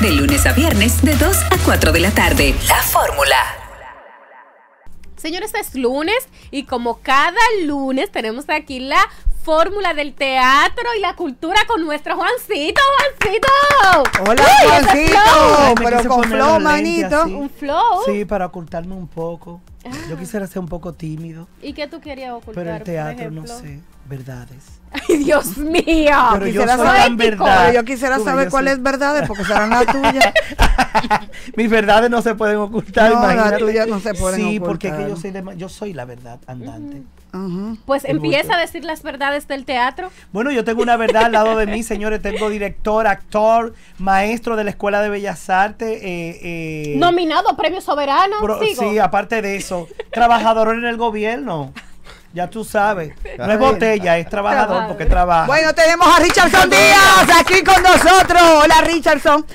de lunes a viernes de 2 a 4 de la tarde. La fórmula. Señores, es lunes y como cada lunes tenemos aquí la fórmula del teatro y la cultura con nuestro Juancito, Juancito. Hola, Juancito, pero con flow, manito. Un flow. Sí, para ocultarme un poco. Yo ah. quisiera ser un poco tímido. ¿Y qué tú querías ocultar? Pero el teatro, no sé verdades. Ay, Dios mío. yo, yo quisiera saber cuáles verdades, porque serán las tuyas. Mis verdades no se pueden ocultar. No, las tuyas no se pueden sí, ocultar. Sí, porque es que yo soy, la verdad andante. Pues empieza a decir las verdades del teatro. Bueno, yo tengo una verdad al lado de mí, señores. Tengo director, actor, maestro de la Escuela de Bellas Artes. Eh, eh, Nominado a Premio Soberano. sí, aparte de eso, trabajador en el gobierno. Ya tú sabes, no es botella, es trabajador porque trabaja. Bueno, tenemos a Richardson Díaz aquí con nosotros. Hola, Richardson.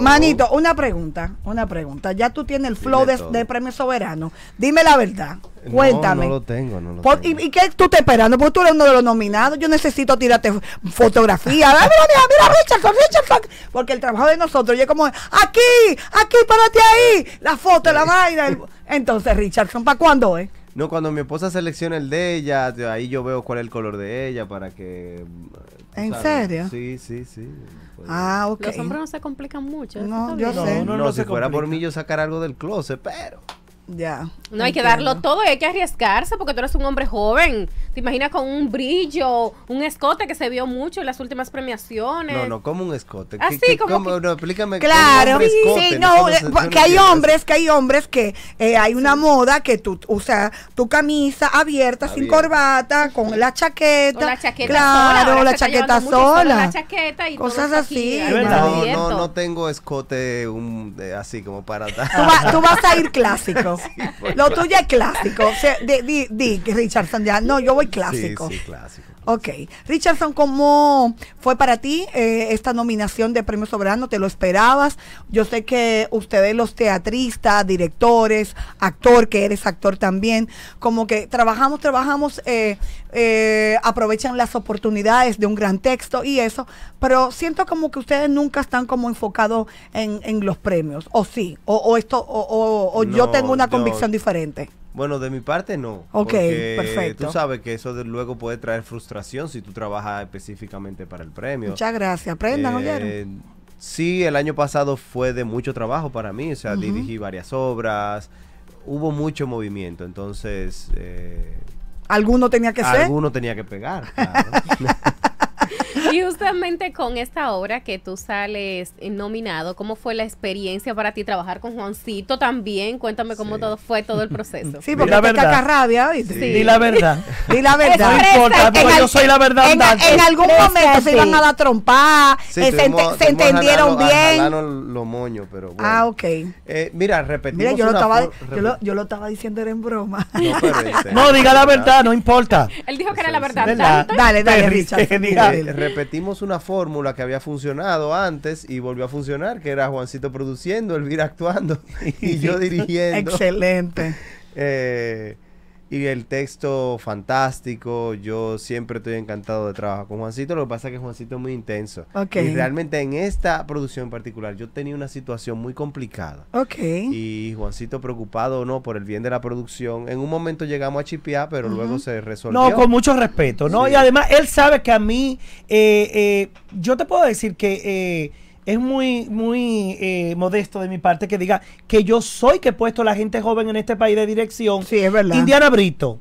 Manito, una pregunta, una pregunta. Ya tú tienes el flow de, Premio Soberano. Dime la verdad, cuéntame. No, lo tengo, no lo tengo. ¿y, qué tú estás esperando? Porque tú eres uno de los nominados. Yo necesito tirarte fotografía. mira, mira, mira, Richardson, Richardson. Porque el trabajo de nosotros, yo como, aquí, aquí, párate ahí. La foto, la vaina. Entonces, Richardson, ¿para cuándo es? No, cuando mi esposa selecciona el de ella, ahí yo veo cuál es el color de ella para que... Mm, ¿En serio? Sí, sí, sí. Pues. ah, ok. Los hombres no se complican mucho. No, yo sé. No, no, no, no si fuera por mí yo sacar algo del closet, pero... Ya. No hay que darlo todo y hay que arriesgarse porque tú eres un hombre joven. ¿Te imaginas con un brillo, un escote que se vio mucho en las últimas premiaciones? No, no, como un escote. Así ah, como. explícame. Claro, sí, no, eh, que hay hombres, que hay hombres que eh, hay una moda que tú, o sea, tu camisa abierta, sin corbata, con la chaqueta. la chaqueta claro, sola, la chaqueta sola. y cosas así. no, no, no tengo escote un, así como para. tú vas a ir clásico. lo tuyo es clásico. O sea, di, Richard Sandia. No, yo voy clásico. Sí, sí, clásico. Ok. Richardson, ¿cómo fue para ti eh, esta nominación de Premio Soberano? ¿Te lo esperabas? Yo sé que ustedes los teatristas, directores, actor, que eres actor también, como que trabajamos, trabajamos, eh, eh, aprovechan las oportunidades de un gran texto y eso, pero siento como que ustedes nunca están como enfocados en, en los premios, o sí, o, esto, o, yo tengo una convicción diferente. Bueno, de mi parte no. Ok, perfecto. Tú sabes que eso de luego puede traer frustración si tú trabajas específicamente para el premio. Muchas gracias. Aprendan, eh, Sí, el año pasado fue de mucho trabajo para mí. O sea, dirigí varias obras. Hubo mucho movimiento. Entonces. Eh, ¿Alguno tenía que ser? Alguno tenía que pegar. Claro. Y justamente con esta obra que tú sales nominado, ¿cómo fue la experiencia para ti trabajar con Juancito también? Cuéntame cómo todo fue todo el proceso. Sí, porque la verdad. cacarrabia, la verdad. Di la verdad. No importa, porque yo soy la verdad en, algún momento se iban a la trompa, eh, se, entendieron bien. bien. lo moño, pero Ah, ok. Eh, mira, repetimos Mira, yo lo, estaba, yo, lo, yo lo estaba diciendo era en broma. No, diga la verdad, no importa. Él dijo que era la verdad. Dale, dale, Richard repetimos una fórmula que había funcionado antes y volvió a funcionar, que era Juancito produciendo, Elvira actuando y yo dirigiendo. Excelente. Eh, y el texto fantástico, yo siempre estoy encantado de trabajar con Juancito, lo que pasa es que Juancito es muy intenso. Y realmente en esta producción en particular yo tenía una situación muy complicada. Y Juancito preocupado o no por el bien de la producción, en un momento llegamos a chipiar, pero luego se resolvió. No, con mucho respeto, ¿no? Y además él sabe que a mí, eh, eh, yo te puedo decir que... Eh, es muy, muy eh, modesto de mi parte que diga que yo soy que he puesto a la gente joven en este país de dirección. Sí, es verdad. Indiana Brito.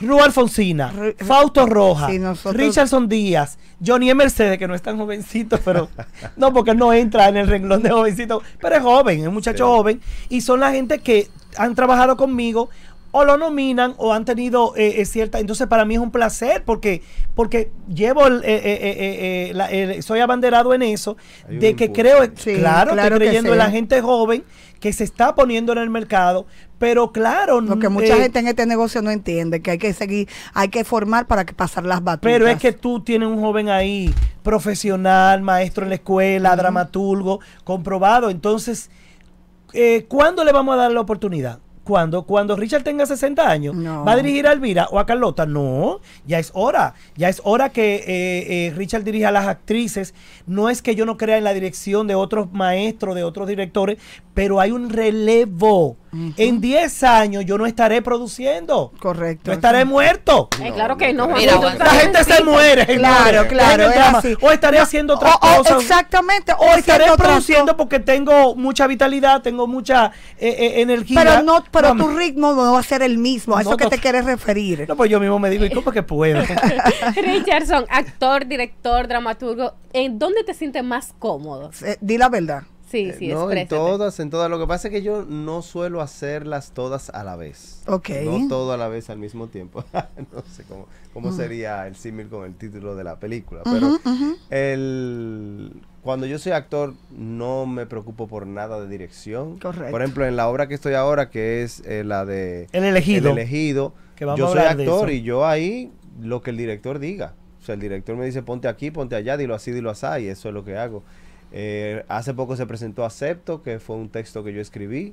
Rua Alfonsina, Fausto Roja, Richardson Díaz, Johnny e. Mercedes, que no es tan jovencito, pero no, porque no entra en el renglón de jovencito, pero es joven, es muchacho joven, y son la gente que han trabajado conmigo, o lo nominan o han tenido eh, eh, cierta... Entonces para mí es un placer porque, porque llevo, eh, eh, soy abanderado en eso, de que creo, claro, creyendo la gente joven que se está poniendo en el mercado, pero claro, lo que mm, mucha gente en este negocio no entiende, que hay que seguir, hay que formar para que pasar las batallas. Pero es que tú tienes un joven ahí, profesional, maestro en la escuela, dramaturgo, comprobado. Entonces, eh, ¿cuándo le vamos a dar la oportunidad? cuando, cuando Richard tenga 60 años, ¿va a dirigir a Elvira o a Carlota? No, ya es hora. Ya es hora que eh, eh, Richard dirija a las actrices. No es que yo no crea en la dirección de otros maestros, de otros directores, pero hay un relevo. En 10 años yo no estaré produciendo. Correcto. No estaré muerto. Eh, claro que no. la gente se muere. Claro, claro. o estaré haciendo otras exactamente. O estaré produciendo porque tengo mucha vitalidad, tengo mucha energía. Pero no, pero tu ritmo no va a ser el mismo. A eso que te quieres referir. No, pues yo mismo me digo, ¿y cómo que puedo? Richardson, actor, director, dramaturgo, ¿en dónde te sientes más cómodo? Eh, di la verdad. Sí, eh, sí, no, en todas, en todas. Lo que pasa es que yo no suelo hacerlas todas a la vez. Ok. No todo a la vez al mismo tiempo. no sé cómo, mm. sería el símil con el título de la película. Pero el cuando yo soy actor no me preocupo por nada de dirección. Correcto. Por ejemplo, en la obra que estoy ahora, que es eh, la de... El elegido. El elegido. Que yo soy actor y yo ahí lo que el director diga. O sea, el director me dice, ponte aquí, ponte allá, dilo así, dilo así, y eso es lo que hago. Eh, hace poco se presentó Acepto, que fue un texto que yo escribí.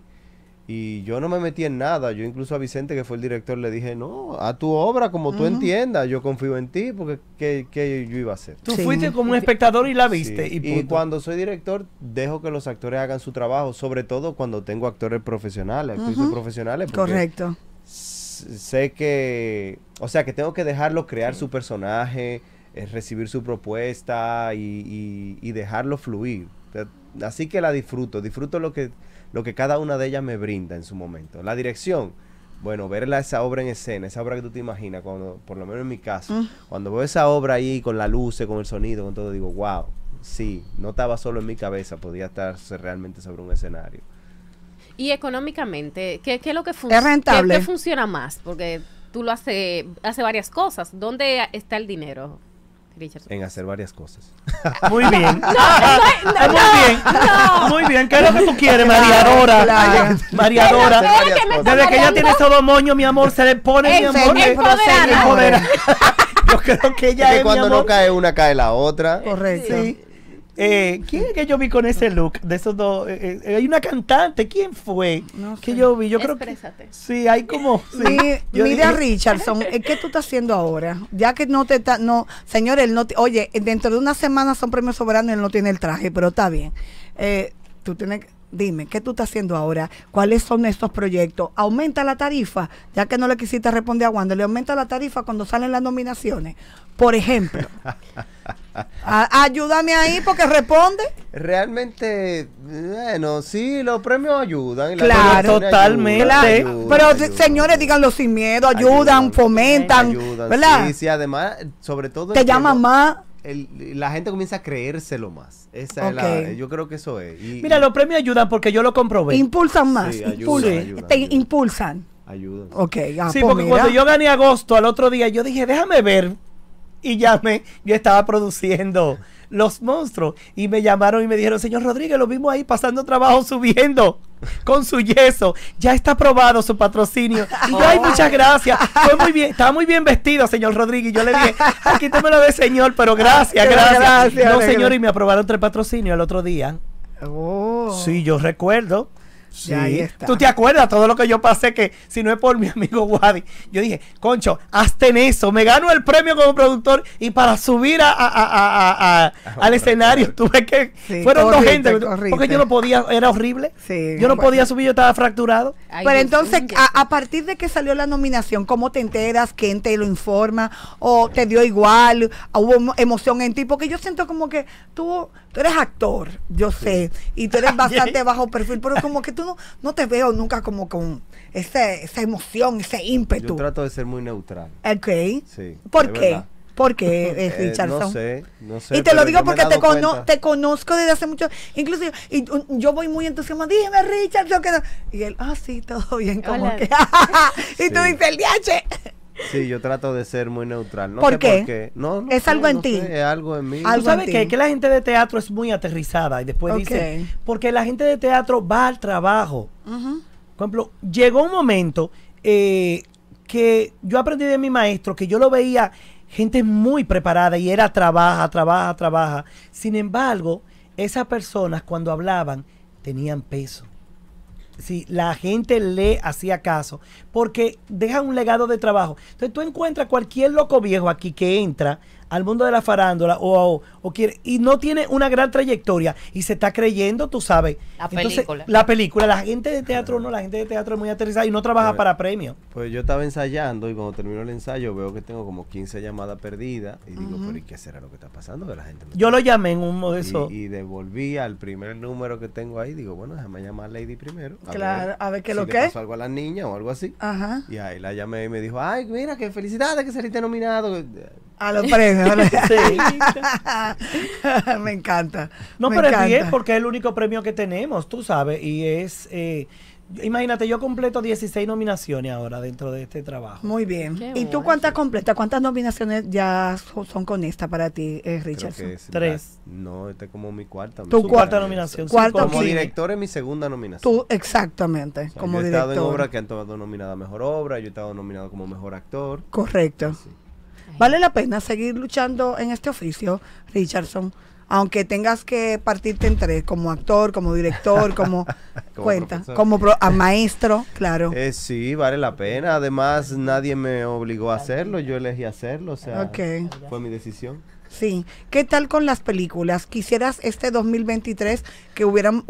Y yo no me metí en nada. Yo incluso a Vicente, que fue el director, le dije, no, a tu obra, como tú entiendas, yo confío en ti, porque ¿qué, yo iba a hacer? Tú fuiste como un espectador y la viste. Y, cuando soy director, dejo que los actores hagan su trabajo, sobre todo cuando tengo actores profesionales, actores profesionales. Correcto. Sé que, o sea, que tengo que dejarlo crear su personaje, eh, recibir su propuesta y, y, y dejarlo fluir. Así que la disfruto, disfruto lo que lo que cada una de ellas me brinda en su momento. La dirección, bueno, verla esa obra en escena, esa obra que tú te imaginas, cuando, por lo menos en mi caso, mm. cuando veo esa obra ahí con la luz, con el sonido, con todo, digo, wow, sí, no estaba solo en mi cabeza, podía estar realmente sobre un escenario. Y económicamente, ¿qué, es lo que funciona? Es rentable. ¿Qué, funciona más? Porque tú lo haces, hace varias cosas. ¿Dónde está el dinero? En hacer varias cosas. Muy bien. No, no, muy bien. Muy bien. ¿Qué es lo que tú quieres, Mariadora? Claro. Mariadora. Desde que ella tiene todo moños, mi amor, se le pone, mi amor. Yo creo que ella que cuando no cae una, cae la otra. Correcto. Sí. Eh, ¿Quién es que yo vi con ese look de esos dos? Eh, eh, hay una cantante, ¿quién fue? No Que yo vi, yo creo que sí, hay como mira Richardson, ¿qué tú estás haciendo ahora? Ya que no te está, no, señor, él no, oye, dentro de una semana son premios soberanos, él no tiene el traje, pero está bien. Eh, tú tienes que dime, ¿qué tú estás haciendo ahora? ¿Cuáles son estos proyectos? ¿Aumenta la tarifa? Ya que no le quisiste responder a Wanda, ¿le aumenta la tarifa cuando salen las nominaciones? Por ejemplo. ayúdame ahí porque responde. Realmente, bueno, sí, los premios ayudan. claro, totalmente. pero señores, díganlo sin miedo, ayudan, fomentan. ¿Verdad? Sí, sí, además, sobre todo. Te llama más la gente comienza a creérselo más. Esa es la, yo creo que eso es. Mira, los premios ayudan porque yo lo comprobé. Impulsan más. impulsan, te impulsan. Ayudan. Ok, ah, Sí, pues porque cuando yo gané agosto al otro día, yo dije, déjame ver. Y llamé, yo estaba produciendo Los Monstruos. Y me llamaron y me dijeron, señor Rodríguez, lo vimos ahí pasando trabajo subiendo con su yeso. Ya está aprobado su patrocinio. Y hay muchas gracias. Fue muy bien, estaba muy bien vestido, señor Rodríguez. Yo le dije, aquí tú me lo de señor, pero gracias, gracias. no, señor, y me aprobaron tres patrocinio el otro día. Oh. Sí, yo recuerdo. Sí. Tú te acuerdas todo lo que yo pasé que si no es por mi amigo Wadi, yo dije, concho, hazte en eso, me ganó el premio como productor y para subir a, ah, al escenario tuve que... fueron dos gente, porque yo no podía, era horrible. yo no podía subir, yo estaba fracturado. Pero entonces, a, partir de que salió la nominación, ¿cómo te enteras? ¿Quién te lo informa? ¿O te dio igual? ¿Hubo emoción en ti? Porque yo siento como que tuvo tú eres actor, yo sé, y tú eres bastante bajo perfil, pero como que tú no, te veo nunca como con esa emoción, ese ímpetu. Yo trato de ser muy neutral. Ok. Sí. ¿Por qué? ¿Por qué, eh, eh, Richardson? no sé, no sé. Y te lo digo porque te, te, conozco desde hace mucho. Incluso y, yo voy muy entusiasmada. dígame, Richardson. ¿qué y él, ah, sí, todo bien. Como que, y tú dices, el DH. Sí, yo trato de ser muy neutral. No ¿Por, qué? No, es algo en ti. es algo en mí. ¿Tú sabes qué? Que la gente de teatro es muy aterrizada y después dice, porque la gente de teatro va al trabajo. Por ejemplo, llegó un momento eh, que yo aprendí de mi maestro que yo lo veía gente muy preparada y era trabaja, trabaja, trabaja. Sin embargo, esas personas cuando hablaban tenían peso si la gente le hacía caso, porque deja un legado de trabajo. Entonces tú encuentras cualquier loco viejo aquí que entra al mundo de la farándula o, o, quiere y no tiene una gran trayectoria y se está creyendo, tú sabes. La película. La película, la gente de teatro no, la gente de teatro es muy aterrizada y no trabaja pues, para premios Pues yo estaba ensayando y cuando termino el ensayo veo que tengo como 15 llamadas perdidas y digo, pero ¿y qué será lo que está pasando? de la gente yo lo llamé en un modo eso Y, devolví al primer número que tengo ahí, digo, bueno, déjame llamar a Lady primero. A claro, ver, a ver qué si lo que pasó algo a la niña o algo así. Ajá. Y ahí la llamé y me dijo, ay, mira, qué felicidades que saliste nominado. A los premios. me encanta. No, pero es bien porque es el único premio que tenemos, tú sabes, y es... Eh, imagínate, yo completo 16 nominaciones ahora dentro de este trabajo. Muy bien. ¿Y tú cuántas completas? ¿Cuántas nominaciones ya son con esta para ti, eh, Richard? Tres. no, esta es como mi cuarta. Tu cuarta, nominación. como director es mi segunda nominación. Tú, exactamente, como yo he director. estado en obras que han tomado nominada mejor obra, yo he estado nominado como mejor actor. Correcto. ¿Vale la pena seguir luchando en este oficio, Richardson? Aunque tengas que partirte en tres, como actor, como director, como, cuenta, como maestro, claro. Eh, sí, vale la pena. Además, nadie me obligó a hacerlo, yo elegí hacerlo, o sea, fue mi decisión. Sí. ¿Qué tal con las películas? ¿Quisieras este 2023 que hubieran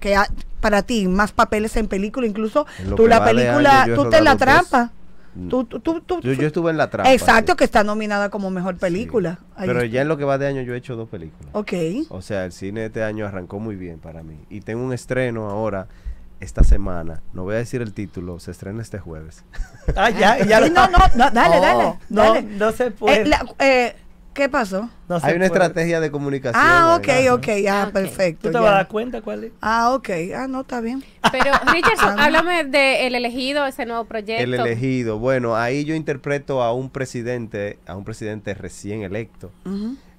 que para ti más papeles en película incluso tú la película tú te la atrapas Mm. Tú, yo, estuve en la trampa. Exacto, que está nominada como mejor película. Pero ya en lo que va de año yo he hecho dos películas. Ok. O sea, el cine de este año arrancó muy bien para mí. Y tengo un estreno ahora esta semana. No voy a decir el título, se estrena este jueves. Ah, ya, ya. no, no, dale, oh, dale. No, no, se eh, puede. Eh, ¿Qué pasó? Hay una estrategia de comunicación. Ah, ok, ah, ok, perfecto. ¿Tú te vas a dar cuenta cuál es? Ah, ok, ah, no, está bien. Pero, Richardson, ah, háblame de El Elegido, ese nuevo proyecto. El Elegido, bueno, ahí yo interpreto a un presidente, a un presidente recién electo.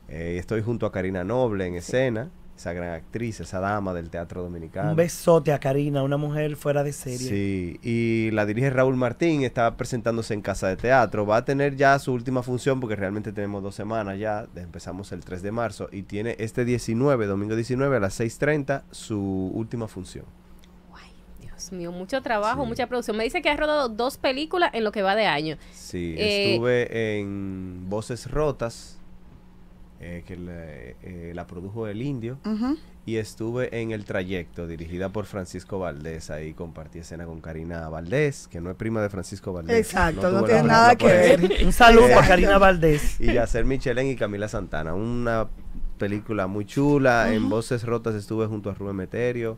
Eh, estoy junto a Karina Noble en escena esa gran actriz, esa dama del teatro dominicano. Un besote a Karina, una mujer fuera de serie. Sí, y la dirige Raúl Martín, está presentándose en Casa de Teatro, va a tener ya su última función porque realmente tenemos dos semanas ya, empezamos el 3 de marzo y tiene este 19, domingo 19 a las 6.30 su última función. Guay, Dios mío, mucho trabajo, mucha producción. Me dice que has rodado dos películas en lo que va de año. Sí, eh, estuve en Voces Rotas, eh, que eh, la, produjo El Indio, y estuve en El Trayecto, dirigida por Francisco Valdés. Ahí compartí escena con Karina Valdés, que no es prima de Francisco Valdés. Exacto, no, tiene nada que ver. Un saludo eh, a Karina Valdés. Y ser Michelén y Camila Santana. Una película muy chula. En Voces Rotas estuve junto a Rubén Meterio.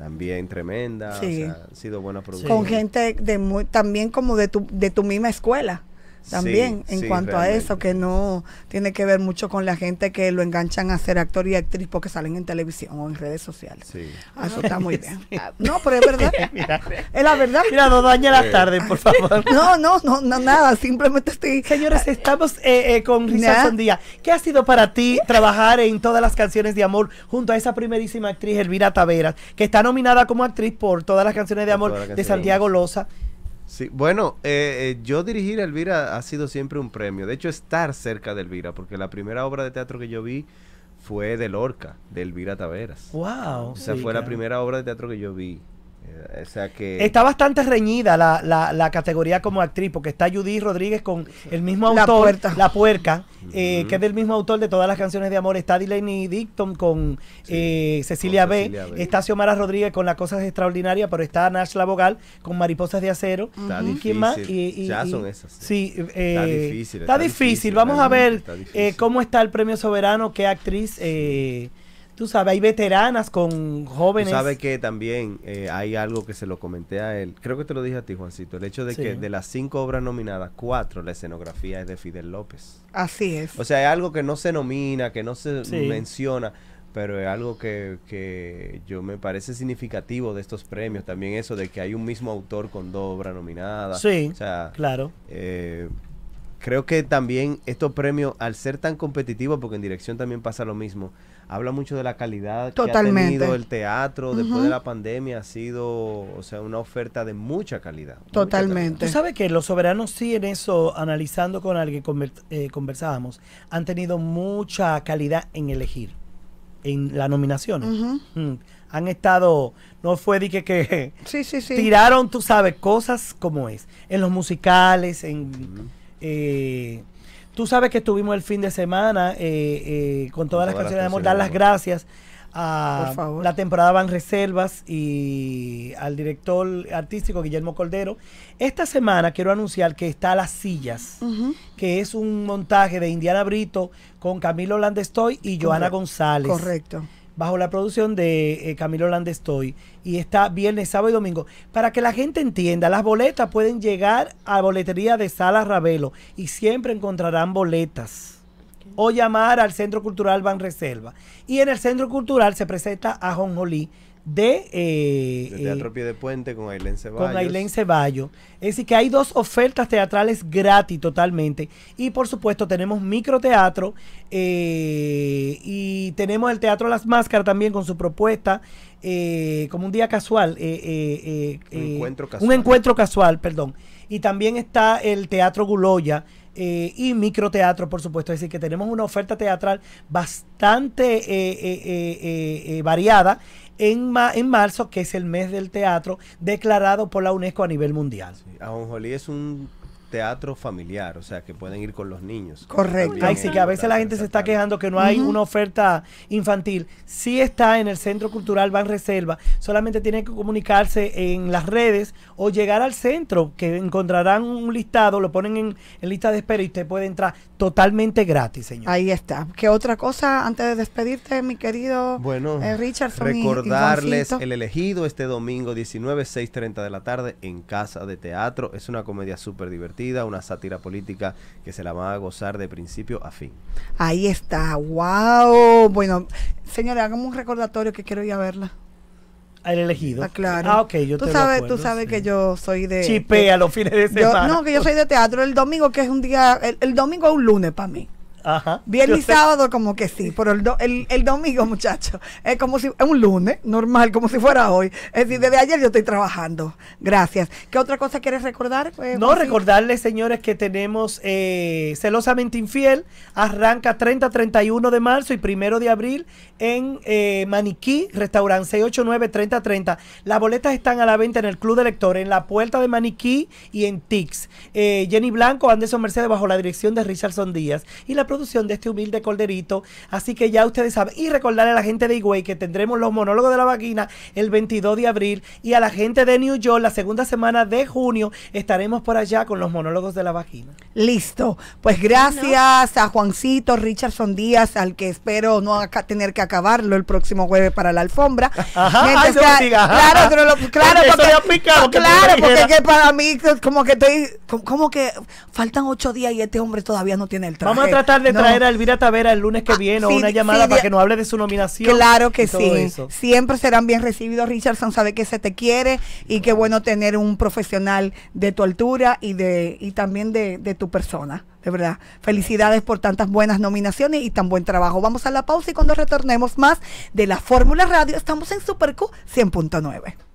también tremenda. ha sido buena producción. Con gente de también como de de tu misma escuela también en cuanto a eso, que no tiene que ver mucho con la gente que lo enganchan a ser actor y actriz porque salen en televisión o en redes sociales. Sí. Ah, eso está muy bien. No, pero es verdad. es la verdad. Mira, no las tardes, por favor. No, no, no, nada. Simplemente estoy. Señores, ah, estamos eh, eh con Risa ¿Qué ha sido para ti trabajar en todas las canciones de amor junto a esa primerísima actriz Elvira Taveras, que está nominada como actriz por todas las canciones de amor de Santiago Loza? Sí, bueno, eh, eh, yo dirigir a Elvira ha sido siempre un premio. De hecho, estar cerca de Elvira, porque la primera obra de teatro que yo vi fue de Lorca, de Elvira Taveras. ¡Wow! O sea, fue la primera obra de teatro que yo vi que... Está bastante reñida la, categoría como actriz, porque está Judy Rodríguez con el mismo autor, La Puerca, eh, que es del mismo autor de todas las canciones de amor. Está Delaney Dicton con, eh, Cecilia, B. Está Xiomara Rodríguez con Las Cosas Extraordinaria, pero está Nash Labogal con Mariposas de Acero. ¿Y quién más? ya son esas. Sí, está eh, difícil. Vamos a ver cómo está el premio soberano, qué actriz. Tú sabes, hay veteranas con jóvenes. Tú sabes que también eh, hay algo que se lo comenté a él. Creo que te lo dije a ti, Juancito. El hecho de que de las cinco obras nominadas, cuatro, la escenografía es de Fidel López. Así es. O sea, hay algo que no se nomina, que no se menciona pero es algo que, yo me parece significativo de estos premios, también eso de que hay un mismo autor con dos obras nominadas. Sí, o sea, claro. Eh, creo que también estos premios, al ser tan competitivos, porque en dirección también pasa lo mismo, habla mucho de la calidad que ha tenido el teatro después de la pandemia. Ha sido, o sea, una oferta de mucha calidad. Totalmente. Tú sabes que los soberanos sí en eso, analizando con alguien que eh, conversábamos, han tenido mucha calidad en elegir, en la nominación. Mm. Han estado, no fue de que, sí, sí, tiraron, tú sabes, cosas como es, en los musicales, en... Tú sabes que estuvimos el fin de semana eh, eh, con todas las canciones de amor, dar las gracias a la temporada Van Reservas y al director artístico Guillermo Cordero. Esta semana quiero anunciar que está Las Sillas, que es un montaje de Indiana Brito con Camilo Landestoy y Joana González. Correcto bajo la producción de Camilo eh, Camilo Landestoy y está viernes, sábado y domingo. Para que la gente entienda, las boletas pueden llegar a boletería de Sala Ravelo y siempre encontrarán boletas. O llamar al Centro Cultural Van Reserva. Y en el Centro Cultural se presenta a Jonjolí de, eh, de eh, Teatro Pie de Puente con Ailén Ceballos. Con Ailén Ceballos. Es decir, que hay dos ofertas teatrales gratis totalmente. Y por supuesto tenemos microteatro y y tenemos el Teatro Las Máscaras también con su propuesta, eh, como un día casual. Eh, eh, un encuentro casual. Un encuentro casual, perdón. Y también está el Teatro Guloya. y microteatro, por supuesto. Es decir, que tenemos una oferta teatral bastante variada en, ma en marzo, que es el mes del teatro, declarado por la UNESCO a nivel mundial. es un teatro familiar, o sea, que pueden ir con los niños. Correcto. Ay, sí, que a veces la gente se está quejando que no hay una oferta infantil. Sí está en el Centro Cultural Ban Reserva, solamente tiene que comunicarse en las redes o llegar al centro, que encontrarán un listado, lo ponen en, lista de espera y usted puede entrar totalmente gratis, señor. Ahí está. ¿Qué otra cosa antes de despedirte, mi querido bueno, eh, Recordarles el elegido este domingo 19, 6.30 de la tarde en Casa de Teatro. Es una comedia súper divertida una sátira política que se la va a gozar de principio a fin. Ahí está, wow. Bueno, señores, hagamos un recordatorio que quiero ir a verla. El elegido. Ah, claro. Ah, ok, yo tú sabes, Tú sabes que yo soy de. Chipea a los fines de semana. Yo, no, que yo soy de teatro. El domingo, que es un día. el domingo es un lunes para mí. Ajá, Viernes y sábado como que sí, pero el, domingo, muchachos es como si es un lunes normal, como si fuera hoy. Es decir, desde ayer yo estoy trabajando. Gracias. ¿Qué otra cosa quieres recordar? Eh, no, recordarles, señores, que tenemos eh, Celosamente Infiel, arranca 30-31 de marzo y primero de abril en eh, Maniquí, restaurante 689-3030. Las boletas están a la venta en el Club de Lectores, en la puerta de Maniquí y en TIX. Jenny Blanco, Anderson Mercedes, bajo la dirección de Richardson Díaz. Y la de este humilde corderito. Así que ya ustedes saben. Y recordarle a la gente de Higüey que tendremos los monólogos de la vagina el 22 de abril. Y a la gente de New York, la segunda semana de junio, estaremos por allá con los monólogos de la vagina Listo. Pues gracias a Juancito Richardson Díaz, al que espero no tener que acabarlo el próximo jueves para la alfombra. Ajá, claro, claro, claro, porque, claro, para mí como que estoy, como que faltan ocho días y este hombre todavía no tiene el trabajo Vamos a tratar de traer a Elvira Tavera el lunes que ah, viene o una llamada para que nos hable de su nominación. Claro que sí. Siempre serán bien recibidos. Richardson sabe que se te quiere y qué bueno tener un profesional de tu altura y, de, y también de, tu persona de verdad. Felicidades por tantas buenas nominaciones y tan buen trabajo. Vamos a la pausa y cuando retornemos más de la Fórmula Radio, estamos en Super Q 100.9.